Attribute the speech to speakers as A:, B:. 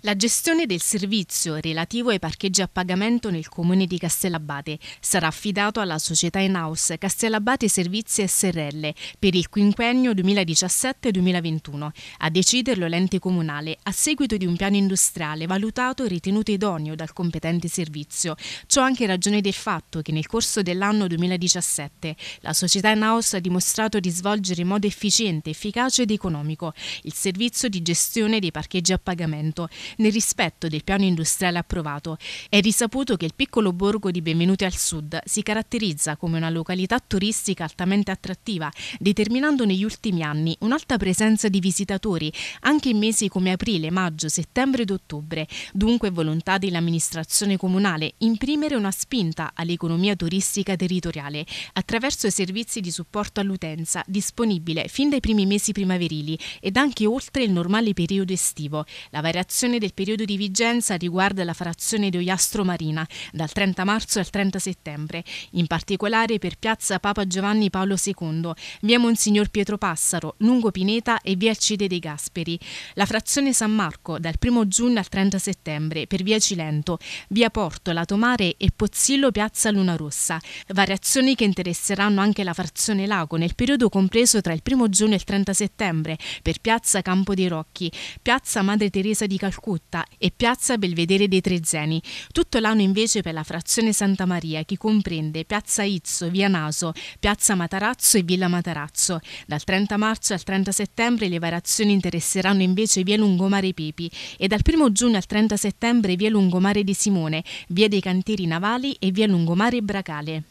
A: La gestione del servizio relativo ai parcheggi a pagamento nel comune di Castellabate sarà affidato alla società in house Castellabate Servizi SRL per il quinquennio 2017-2021. A deciderlo l'ente comunale a seguito di un piano industriale valutato e ritenuto idoneo dal competente servizio. Ciò anche in ragione del fatto che nel corso dell'anno 2017 la società in house ha dimostrato di svolgere in modo efficiente, efficace ed economico il servizio di gestione dei parcheggi a pagamento nel rispetto del piano industriale approvato. È risaputo che il piccolo borgo di Benvenuti al Sud si caratterizza come una località turistica altamente attrattiva, determinando negli ultimi anni un'alta presenza di visitatori anche in mesi come aprile, maggio, settembre ed ottobre. Dunque è volontà dell'amministrazione comunale imprimere una spinta all'economia turistica territoriale attraverso i servizi di supporto all'utenza disponibile fin dai primi mesi primaverili ed anche oltre il normale periodo estivo. La variazione prorogazione del periodo di vigenza riguarda la frazione di Oiastro Marina, dal 30 marzo al 30 settembre, in particolare per piazza Papa Giovanni Paolo II, via Monsignor Pietro Passaro, lungo Pineta e via Cide dei Gasperi, la frazione San Marco, dal 1 giugno al 30 settembre, per via Cilento, via Porto, Lato Mare e Pozzillo, piazza Luna Rossa, variazioni che interesseranno anche la frazione Lago nel periodo compreso tra il 1 giugno e il 30 settembre, per piazza Campo dei Rocchi, piazza Madre Teresa di Calcutta, Cutta e piazza Belvedere dei Trezzeni. Tutto l'anno invece per la frazione Santa Maria che comprende piazza Izzo, via Naso, piazza Matarazzo e villa Matarazzo. Dal 30 marzo al 30 settembre le variazioni interesseranno invece via Lungomare Pepi e dal 1 giugno al 30 settembre via Lungomare di Simone, via dei Cantieri Navali e via Lungomare Bracale.